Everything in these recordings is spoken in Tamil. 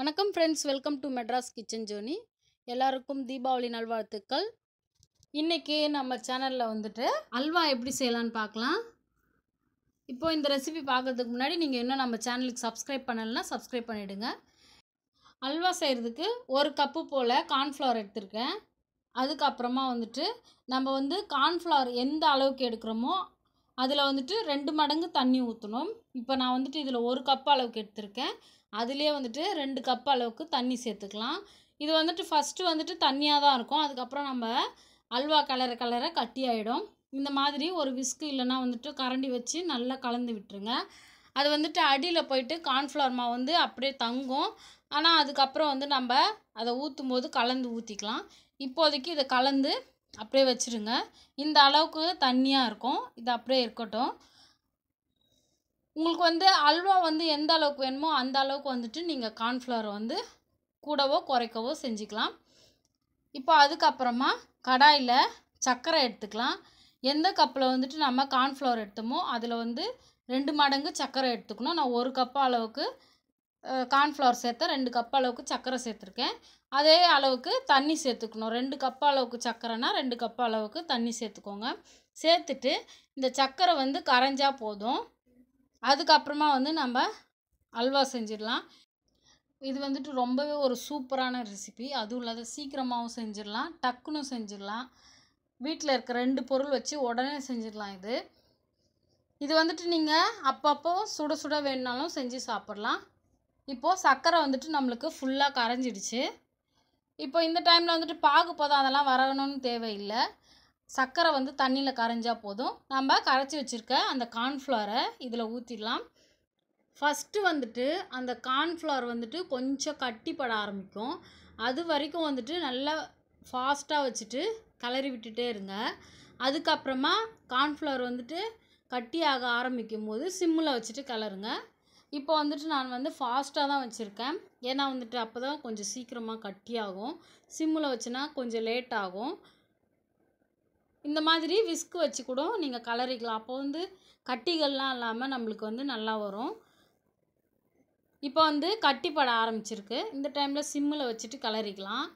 வணக்கம் friends welcome to Madras kitchen ஜோனி எல்லாருக்கும் தீபாவளி நல்வாழ்த்துக்கள் இன்றைக்கி நம்ம சேனலில் வந்துட்டு அல்வா எப்படி செய்யலான்னு பார்க்கலாம் இப்போது இந்த ரெசிபி பார்க்குறதுக்கு முன்னாடி நீங்கள் இன்னும் நம்ம சேனலுக்கு சப்ஸ்கிரைப் பண்ணலைன்னா சப்ஸ்கிரைப் பண்ணிவிடுங்க அல்வா செய்கிறதுக்கு ஒரு கப்பு போல் கார்ன்ஃப்ளவர் எடுத்திருக்கேன் அதுக்கப்புறமா வந்துட்டு நம்ம வந்து கார்ன்ஃப்ளவர் எந்த அளவுக்கு எடுக்கிறோமோ அதில் வந்துட்டு ரெண்டு மடங்கு தண்ணி ஊற்றணும் இப்போ நான் வந்துட்டு இதில் ஒரு கப் அளவுக்கு எடுத்திருக்கேன் அதுலேயே வந்துட்டு ரெண்டு கப் அளவுக்கு தண்ணி சேர்த்துக்கலாம் இது வந்துட்டு ஃபஸ்ட்டு வந்துட்டு தண்ணியாக தான் இருக்கும் அதுக்கப்புறம் நம்ம அல்வா கலர கலர கட்டி ஆகிடும் இந்த மாதிரி ஒரு விஸ்கு இல்லைன்னா வந்துட்டு கரண்டி வச்சு நல்லா கலந்து விட்டுருங்க அது வந்துட்டு அடியில் போயிட்டு கார்ன்ஃப்ளவர் மாவு வந்து அப்படியே தங்கும் ஆனால் அதுக்கப்புறம் வந்து நம்ம அதை ஊற்றும் போது கலந்து ஊற்றிக்கலாம் இப்போதைக்கு இதை கலந்து அப்படியே வச்சுருங்க இந்த அளவுக்கு தண்ணியாக இருக்கும் இது அப்படியே இருக்கட்டும் உங்களுக்கு வந்து அல்வா வந்து எந்த அளவுக்கு வேணுமோ அந்த அளவுக்கு வந்துட்டு நீங்கள் கார்ன்ஃப்ளவரை வந்து கூடவோ குறைக்கவோ செஞ்சுக்கலாம் இப்போ அதுக்கப்புறமா கடாயில் சர்க்கரை எடுத்துக்கலாம் எந்த கப்பில் வந்துட்டு நம்ம கார்ன்ஃப்ளவர் எடுத்தோமோ அதில் வந்து ரெண்டு மடங்கு சர்க்கரை எடுத்துக்கணும் நான் ஒரு கப்பு அளவுக்கு கார்ன்ஃப்ளவர் சேர்த்தேன் ரெண்டு கப் அளவுக்கு சர்க்கரை சேர்த்துருக்கேன் அதே அளவுக்கு தண்ணி சேர்த்துக்கணும் ரெண்டு கப் அளவுக்கு சர்க்கரைனா ரெண்டு கப் அளவுக்கு தண்ணி சேர்த்துக்கோங்க சேர்த்துட்டு இந்த சர்க்கரை வந்து கரைஞ்சா போதும் அதுக்கப்புறமா வந்து நம்ம அல்வா செஞ்சிடலாம் இது வந்துட்டு ரொம்பவே ஒரு சூப்பரான ரெசிபி அதுவும் இல்லாத சீக்கிரமாகவும் செஞ்சிடலாம் டக்குன்னு செஞ்சிடலாம் வீட்டில் இருக்க ரெண்டு பொருள் வச்சு உடனே செஞ்சிடலாம் இது இது வந்துட்டு நீங்கள் அப்பப்போ சுட சுட வேணுனாலும் செஞ்சு சாப்பிட்லாம் இப்போது சர்க்கரை வந்துட்டு நம்மளுக்கு ஃபுல்லாக கரைஞ்சிடுச்சு இப்போ இந்த டைமில் வந்துட்டு பாகு போதும் அதெல்லாம் வரணும்னு தேவையில்லை சர்க்கரை வந்து தண்ணியில் கரைஞ்சால் போதும் நம்ம கரைச்சி வச்சுருக்க அந்த கார்ன்ஃப்ளோரை இதில் ஊற்றிடலாம் ஃபஸ்ட்டு வந்துட்டு அந்த கார்ன்ஃப்ளவர் வந்துட்டு கொஞ்சம் கட்டிப்பட ஆரம்பிக்கும் அது வரைக்கும் வந்துட்டு நல்லா ஃபாஸ்ட்டாக வச்சுட்டு கிளறி விட்டுட்டே இருங்க அதுக்கப்புறமா கார்ன்ஃப்ளவர் வந்துட்டு கட்டியாக ஆரம்பிக்கும் போது சிம்மில் வச்சுட்டு கிளறுங்க இப்போ வந்துட்டு நான் வந்து ஃபாஸ்ட்டாக தான் வச்சுருக்கேன் ஏன்னா வந்துட்டு அப்போ தான் கொஞ்சம் சீக்கிரமாக கட்டியாகும் சிம்மில் வச்சுனா கொஞ்சம் லேட் ஆகும் இந்த மாதிரி விஸ்க் வச்சு கூட நீங்கள் கலரிக்கலாம் அப்போ வந்து கட்டிகள்லாம் இல்லாமல் நம்மளுக்கு வந்து நல்லா வரும் இப்போ வந்து கட்டிப்பட ஆரம்பிச்சிருக்கு இந்த டைமில் சிம்மில் வச்சுட்டு கலரிக்கலாம்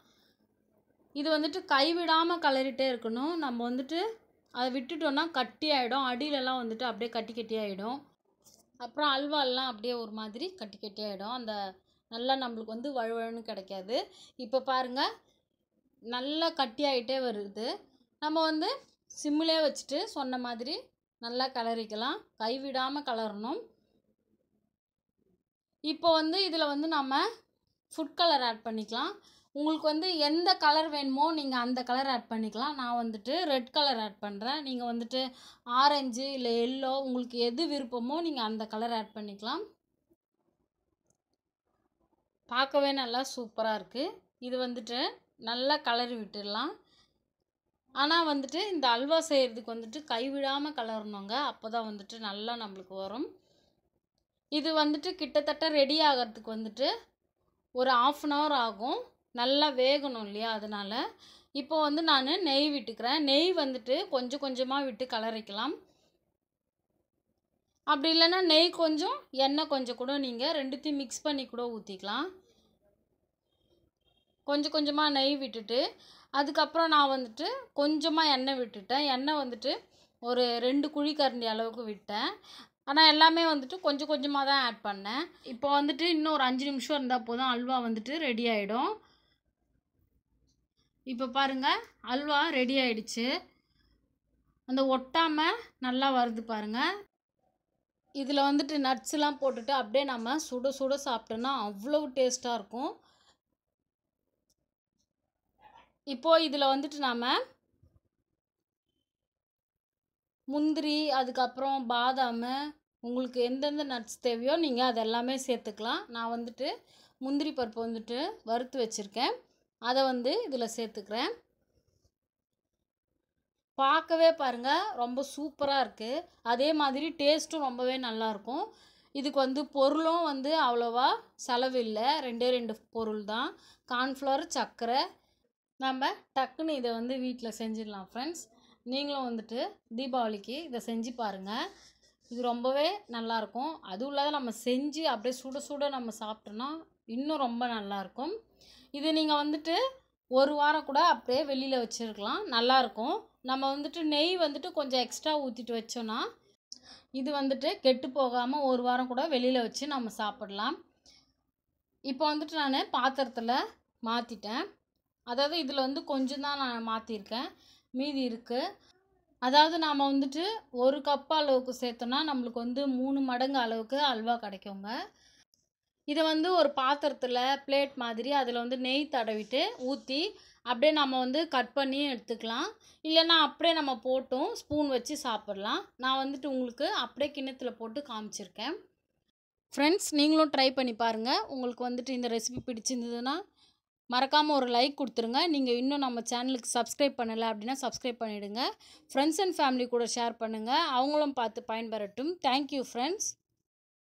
இது வந்துட்டு கைவிடாமல் கலரிட்டே இருக்கணும் நம்ம வந்துட்டு அதை விட்டுட்டோன்னா கட்டி ஆகிடும் அடியிலலாம் வந்துட்டு அப்படியே கட்டி கட்டி ஆகிடும் அப்புறம் அல்வாலாம் அப்படியே ஒரு மாதிரி கட்டி கட்டி அந்த நல்லா நம்மளுக்கு வந்து வழுவழுன்னு கிடைக்காது இப்போ பாருங்கள் நல்லா கட்டியாகிட்டே வருது நம்ம வந்து சிம்மிலே வச்சுட்டு சொன்ன மாதிரி நல்லா கலரிக்கலாம் கைவிடாமல் கலரணும் இப்போ வந்து இதில் வந்து நம்ம ஃபுட் கலர் ஆட் பண்ணிக்கலாம் உங்களுக்கு வந்து எந்த கலர் வேணுமோ நீங்கள் அந்த கலர் ஆட் பண்ணிக்கலாம் நான் வந்துட்டு ரெட் கலர் ஆட் பண்ணுறேன் நீங்கள் வந்துட்டு ஆரஞ்சு இல்லை எல்லோ உங்களுக்கு எது விருப்பமோ நீங்கள் அந்த கலர் ஆட் பண்ணிக்கலாம் பார்க்கவே நல்லா சூப்பராக இருக்குது இது வந்துட்டு நல்லா கலர் விட்டுடலாம் ஆனால் வந்துட்டு இந்த அல்வா செய்கிறதுக்கு வந்துட்டு கைவிடாமல் கலரணுங்க அப்போ தான் வந்துட்டு நல்லா நம்மளுக்கு வரும் இது வந்துட்டு கிட்டத்தட்ட ரெடி ஆகிறதுக்கு வந்துட்டு ஒரு ஆஃப் அன் ஹவர் ஆகும் நல்லா வேகணும் இல்லையா அதனால் இப்போ வந்து நான் நெய் விட்டுக்கிறேன் நெய் வந்துட்டு கொஞ்சம் கொஞ்சமாக விட்டு கலரைக்கலாம் அப்படி இல்லைன்னா நெய் கொஞ்சம் எண்ணெய் கொஞ்சம் கூட நீங்கள் ரெண்டுத்தையும் மிக்ஸ் பண்ணி கூட ஊற்றிக்கலாம் கொஞ்சம் கொஞ்சமாக நெய் விட்டுட்டு அதுக்கப்புறம் நான் வந்துட்டு கொஞ்சமாக எண்ணெய் விட்டுட்டேன் எண்ணெய் வந்துட்டு ஒரு ரெண்டு குழி கரண்டி அளவுக்கு விட்டேன் ஆனால் எல்லாமே வந்துட்டு கொஞ்சம் கொஞ்சமாக தான் ஆட் பண்ணேன் இப்போ வந்துட்டு இன்னும் ஒரு அஞ்சு நிமிஷம் இருந்தால் போதும் அல்வா வந்துட்டு ரெடி ஆகிடும் இப்போ பாருங்கள் அல்வா ரெடி ஆயிடுச்சு அந்த ஒட்டாமல் நல்லா வருது பாருங்கள் இதில் வந்துட்டு நட்ஸ்லாம் போட்டுட்டு அப்படியே நம்ம சுட சுட சாப்பிட்டோன்னா அவ்வளோ டேஸ்ட்டாக இருக்கும் இப்போது இதில் வந்துட்டு நாம் முந்திரி அதுக்கப்புறம் பாதாம் உங்களுக்கு எந்தெந்த நட்ஸ் தேவையோ நீங்கள் அதெல்லாமே சேர்த்துக்கலாம் நான் வந்துட்டு முந்திரி பருப்பு வந்துட்டு வறுத்து வச்சுருக்கேன் அதை வந்து இதில் சேர்த்துக்கிறேன் பார்க்கவே பாருங்கள் ரொம்ப சூப்பராக இருக்குது அதே மாதிரி டேஸ்ட்டும் ரொம்பவே நல்லாயிருக்கும் இதுக்கு வந்து பொருளும் வந்து அவ்வளோவா செலவு இல்லை ரெண்டே ரெண்டு பொருள் தான் கார்ன்ஃப்ளவர் சர்க்கரை நம்ம டக்குன்னு இதை வந்து வீட்டில் செஞ்சிடலாம் ஃப்ரெண்ட்ஸ் நீங்களும் வந்துட்டு தீபாவளிக்கு இதை செஞ்சு பாருங்கள் இது ரொம்பவே நல்லாயிருக்கும் அதுவும் இல்லாத நம்ம செஞ்சு அப்படியே சுட சுட நம்ம சாப்பிட்டோன்னா இன்னும் ரொம்ப நல்லாயிருக்கும் இது நீங்கள் வந்துட்டு ஒரு வாரம் கூட அப்படியே வெளியில் வச்சுருக்கலாம் நல்லாயிருக்கும் நம்ம வந்துட்டு நெய் வந்துட்டு கொஞ்சம் எக்ஸ்ட்ரா ஊற்றிட்டு வச்சோன்னா இது வந்துட்டு கெட்டு போகாமல் ஒரு வாரம் கூட வெளியில் வச்சு நம்ம சாப்பிடலாம் இப்போ வந்துட்டு நான் பாத்திரத்தில் மாற்றிட்டேன் அதாவது இதில் வந்து கொஞ்சம் தான் நான் மாற்றிருக்கேன் மீதி இருக்குது அதாவது நாம் வந்துட்டு ஒரு கப் அளவுக்கு சேர்த்தோன்னா நம்மளுக்கு வந்து மூணு மடங்கு அளவுக்கு அல்வா கிடைக்குங்க இதை வந்து ஒரு பாத்திரத்தில் பிளேட் மாதிரி அதில் வந்து நெய் தடவிட்டு ஊற்றி அப்படியே நம்ம வந்து கட் பண்ணி எடுத்துக்கலாம் இல்லைன்னா அப்படியே நம்ம போட்டும் ஸ்பூன் வச்சு சாப்பிட்லாம் நான் வந்துட்டு உங்களுக்கு அப்படியே கிண்ணத்தில் போட்டு காமிச்சிருக்கேன் ஃப்ரெண்ட்ஸ் நீங்களும் ட்ரை பண்ணி பாருங்கள் உங்களுக்கு வந்துட்டு இந்த ரெசிபி பிடிச்சிருந்ததுன்னா மறக்காமல் ஒரு லைக் கொடுத்துருங்க நீங்கள் இன்னும் நம்ம சேனலுக்கு சப்ஸ்கிரைப் பண்ணலை அப்படின்னா சப்ஸ்கிரைப் பண்ணிவிடுங்க ஃப்ரெண்ட்ஸ் அண்ட் ஃபேமிலி கூட ஷேர் பண்ணுங்கள் அவங்களும் பார்த்து பயன்பெறட்டும் தேங்க்யூ ஃப்ரெண்ட்ஸ்